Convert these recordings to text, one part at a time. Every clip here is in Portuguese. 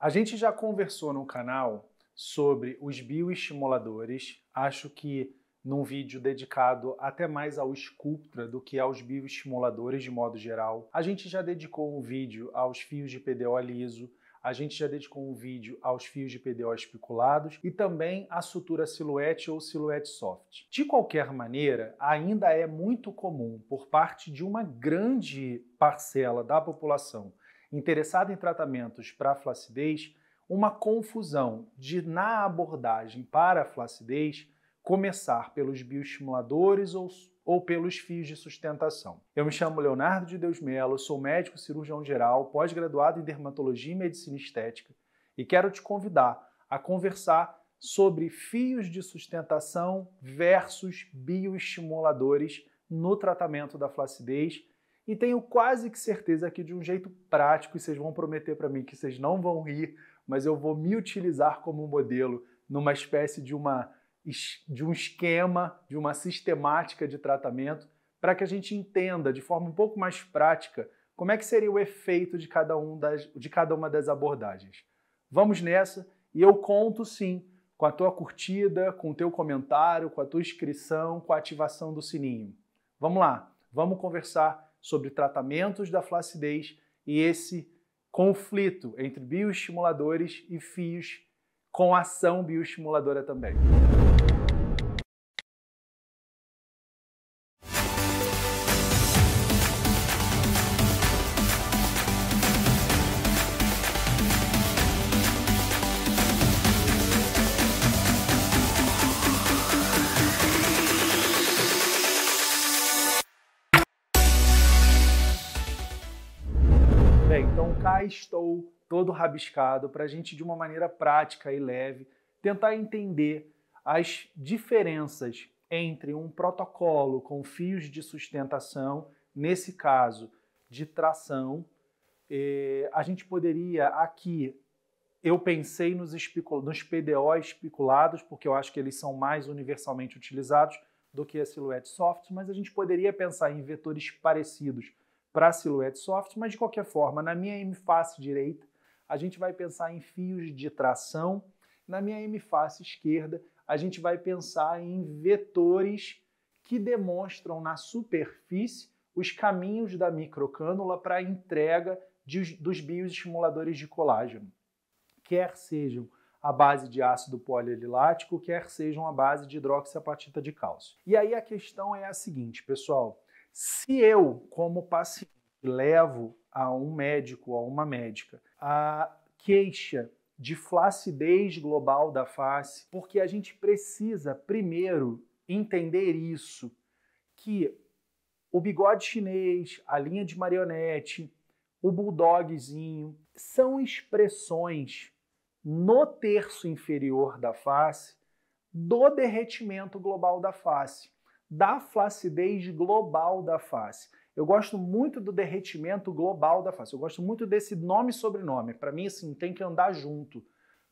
A gente já conversou no canal sobre os bioestimuladores. Acho que num vídeo dedicado até mais ao Sculptra do que aos bioestimuladores de modo geral. A gente já dedicou um vídeo aos fios de PDO liso, a gente já dedicou um vídeo aos fios de PDO especulados e também à sutura silhouette ou silhouette soft. De qualquer maneira, ainda é muito comum por parte de uma grande parcela da população interessada em tratamentos para flacidez, uma confusão de, na abordagem para a flacidez, começar pelos bioestimuladores ou, ou pelos fios de sustentação. Eu me chamo Leonardo de Deus Melo, sou médico cirurgião geral, pós-graduado em dermatologia e medicina estética e quero te convidar a conversar sobre fios de sustentação versus bioestimuladores no tratamento da flacidez e tenho quase que certeza aqui de um jeito prático, e vocês vão prometer para mim que vocês não vão rir, mas eu vou me utilizar como modelo numa espécie de, uma, de um esquema, de uma sistemática de tratamento, para que a gente entenda de forma um pouco mais prática como é que seria o efeito de cada, um das, de cada uma das abordagens. Vamos nessa e eu conto sim com a tua curtida, com o teu comentário, com a tua inscrição, com a ativação do sininho. Vamos lá, vamos conversar sobre tratamentos da flacidez e esse conflito entre bioestimuladores e fios com ação bioestimuladora também. já estou todo rabiscado para a gente, de uma maneira prática e leve, tentar entender as diferenças entre um protocolo com fios de sustentação, nesse caso de tração, a gente poderia aqui. Eu pensei nos, nos PDO especulados porque eu acho que eles são mais universalmente utilizados do que a silhouette soft, mas a gente poderia pensar em vetores parecidos para a silhuete soft, mas de qualquer forma, na minha M-face direita, a gente vai pensar em fios de tração, na minha M-face esquerda, a gente vai pensar em vetores que demonstram na superfície os caminhos da microcânula para a entrega de, dos bioestimuladores de colágeno, quer sejam a base de ácido polielilático, quer sejam a base de hidroxiapatita de cálcio. E aí a questão é a seguinte, pessoal, se eu, como paciente, levo a um médico ou a uma médica a queixa de flacidez global da face, porque a gente precisa primeiro entender isso, que o bigode chinês, a linha de marionete, o bulldogzinho, são expressões no terço inferior da face do derretimento global da face da flacidez global da face. Eu gosto muito do derretimento global da face. Eu gosto muito desse nome e sobrenome. Para mim, assim, tem que andar junto.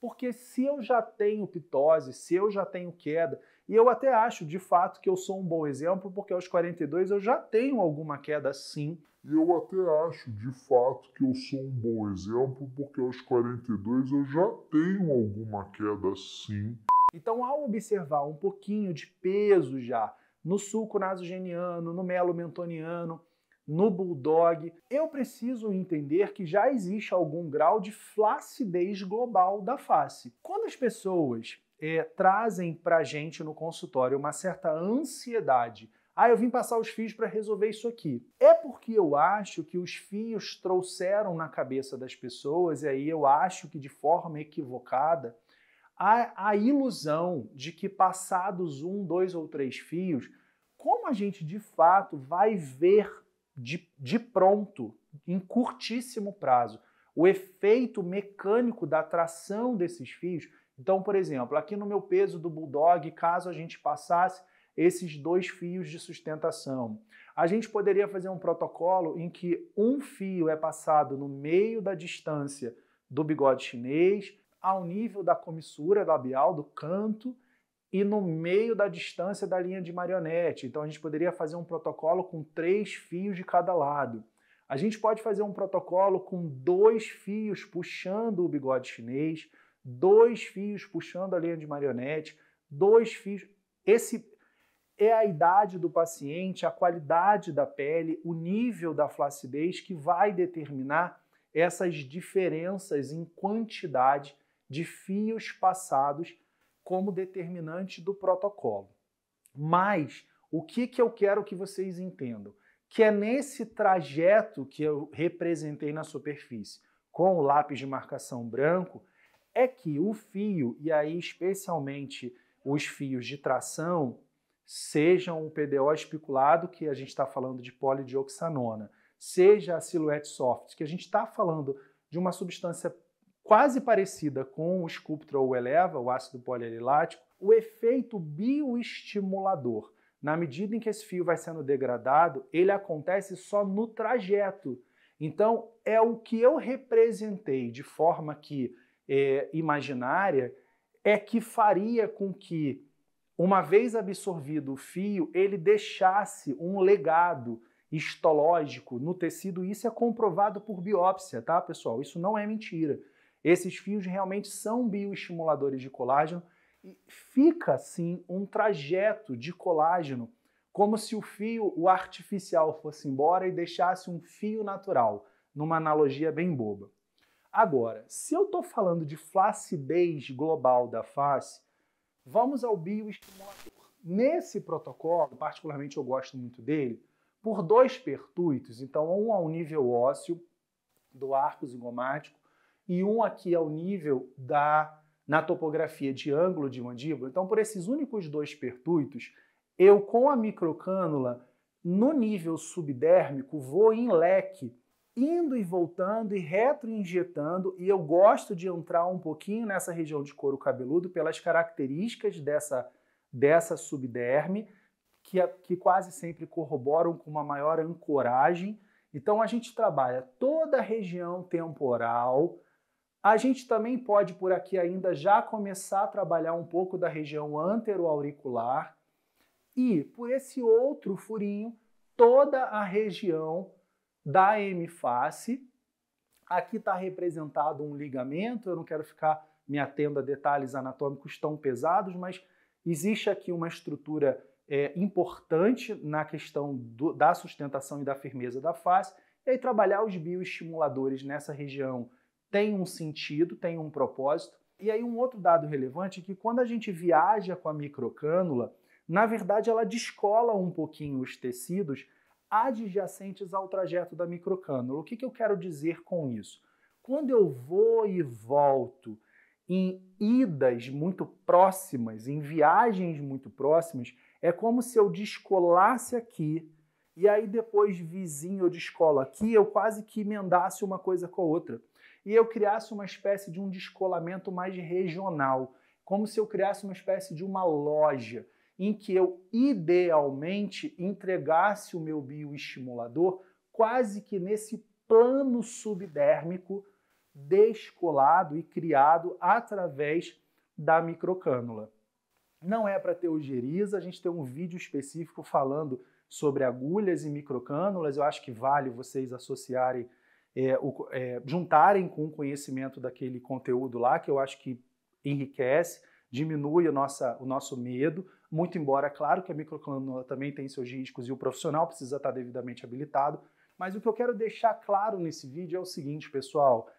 Porque se eu já tenho pitose, se eu já tenho queda, e eu até acho de fato que eu sou um bom exemplo, porque aos 42 eu já tenho alguma queda sim. E eu até acho de fato que eu sou um bom exemplo, porque aos 42 eu já tenho alguma queda sim. Então, ao observar um pouquinho de peso já, no sulco nasogeniano, no melo mentoniano, no bulldog. Eu preciso entender que já existe algum grau de flacidez global da face. Quando as pessoas é, trazem para gente no consultório uma certa ansiedade. Ah, eu vim passar os fios para resolver isso aqui. É porque eu acho que os fios trouxeram na cabeça das pessoas, e aí eu acho que de forma equivocada, a, a ilusão de que passados um, dois ou três fios, como a gente de fato vai ver de, de pronto, em curtíssimo prazo, o efeito mecânico da tração desses fios. Então, por exemplo, aqui no meu peso do Bulldog, caso a gente passasse esses dois fios de sustentação, a gente poderia fazer um protocolo em que um fio é passado no meio da distância do bigode chinês, ao nível da comissura labial, do canto, e no meio da distância da linha de marionete. Então a gente poderia fazer um protocolo com três fios de cada lado. A gente pode fazer um protocolo com dois fios puxando o bigode chinês, dois fios puxando a linha de marionete, dois fios. Esse é a idade do paciente, a qualidade da pele, o nível da flacidez que vai determinar essas diferenças em quantidade de fios passados como determinante do protocolo. Mas o que, que eu quero que vocês entendam? Que é nesse trajeto que eu representei na superfície com o lápis de marcação branco é que o fio, e aí especialmente os fios de tração, sejam o PDO espiculado, que a gente está falando de polidioxanona, seja a silhouette soft, que a gente está falando de uma substância quase parecida com o Sculptra ou Eleva, o ácido polialilático, o efeito bioestimulador. Na medida em que esse fio vai sendo degradado, ele acontece só no trajeto. Então, é o que eu representei de forma que é, imaginária é que faria com que, uma vez absorvido o fio, ele deixasse um legado histológico no tecido. Isso é comprovado por biópsia, tá, pessoal? Isso não é mentira. Esses fios realmente são bioestimuladores de colágeno e fica assim um trajeto de colágeno, como se o fio, o artificial, fosse embora e deixasse um fio natural, numa analogia bem boba. Agora, se eu estou falando de flacidez global da face, vamos ao bioestimulador. Nesse protocolo, particularmente eu gosto muito dele, por dois pertuitos, então um ao nível ósseo do arco zigomático e um aqui ao é nível da na topografia de ângulo de mandíbula. Então, por esses únicos dois pertuitos, eu com a microcânula no nível subdérmico vou em leque, indo e voltando e retroinjetando, e eu gosto de entrar um pouquinho nessa região de couro cabeludo pelas características dessa dessa subderme, que, que quase sempre corroboram com uma maior ancoragem. Então a gente trabalha toda a região temporal, a gente também pode por aqui ainda já começar a trabalhar um pouco da região anteroauricular e por esse outro furinho toda a região da face. Aqui está representado um ligamento, eu não quero ficar me atendo a detalhes anatômicos tão pesados, mas existe aqui uma estrutura é, importante na questão do, da sustentação e da firmeza da face, e aí trabalhar os bioestimuladores nessa região tem um sentido, tem um propósito. E aí, um outro dado relevante é que quando a gente viaja com a microcânula, na verdade ela descola um pouquinho os tecidos adjacentes ao trajeto da microcânula. O que, que eu quero dizer com isso? Quando eu vou e volto em idas muito próximas, em viagens muito próximas, é como se eu descolasse aqui e aí depois vizinho eu descolo aqui, eu quase que emendasse uma coisa com a outra e eu criasse uma espécie de um descolamento mais regional, como se eu criasse uma espécie de uma loja em que eu idealmente entregasse o meu bioestimulador quase que nesse plano subdérmico descolado e criado através da microcânula. Não é para ter ojeriza, a gente tem um vídeo específico falando sobre agulhas e microcânulas, eu acho que vale vocês associarem é, o, é, juntarem com o conhecimento daquele conteúdo lá, que eu acho que enriquece, diminui o nossa, o nosso medo, muito embora, claro que a microcanula também tem seus riscos e o profissional precisa estar devidamente habilitado, mas o que eu quero deixar claro nesse vídeo é o seguinte, pessoal,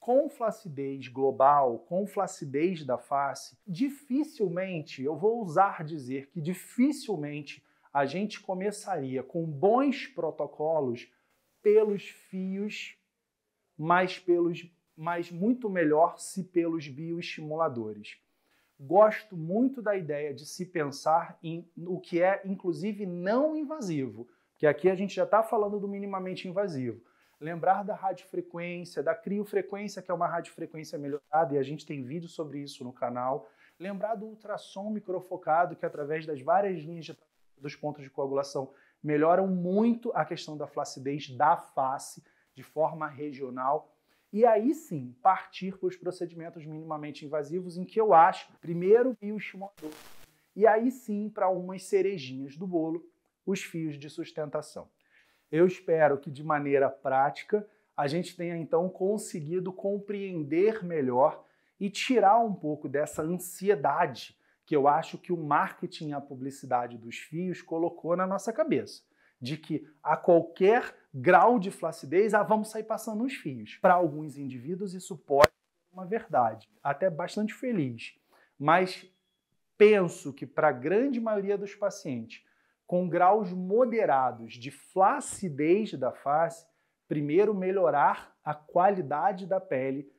com flacidez global, com flacidez da face, dificilmente, eu vou usar dizer que dificilmente a gente começaria com bons protocolos pelos fios mas, pelos, mas muito melhor se pelos bioestimuladores. Gosto muito da ideia de se pensar em o que é, inclusive, não invasivo, porque aqui a gente já está falando do minimamente invasivo. Lembrar da radiofrequência, da criofrequência, que é uma radiofrequência melhorada, e a gente tem vídeo sobre isso no canal. Lembrar do ultrassom microfocado, que através das várias linhas de, dos pontos de coagulação melhoram muito a questão da flacidez da face de forma regional e aí sim partir para os procedimentos minimamente invasivos, em que eu acho, primeiro, o estimulador, e aí sim para umas cerejinhas do bolo, os fios de sustentação. Eu espero que de maneira prática a gente tenha então conseguido compreender melhor e tirar um pouco dessa ansiedade que eu acho que o marketing e a publicidade dos fios colocou na nossa cabeça de que a qualquer grau de flacidez, ah, vamos sair passando os fios. Para alguns indivíduos, isso pode ser uma verdade, até bastante feliz. Mas penso que para a grande maioria dos pacientes com graus moderados de flacidez da face, primeiro melhorar a qualidade da pele,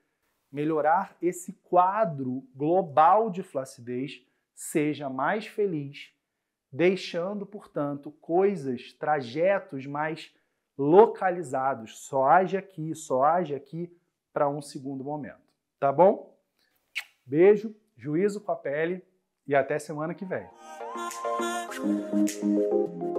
melhorar esse quadro global de flacidez, seja mais feliz, deixando, portanto, coisas, trajetos mais localizados. Só age aqui, só age aqui para um segundo momento. Tá bom? Beijo, juízo com a pele e até semana que vem.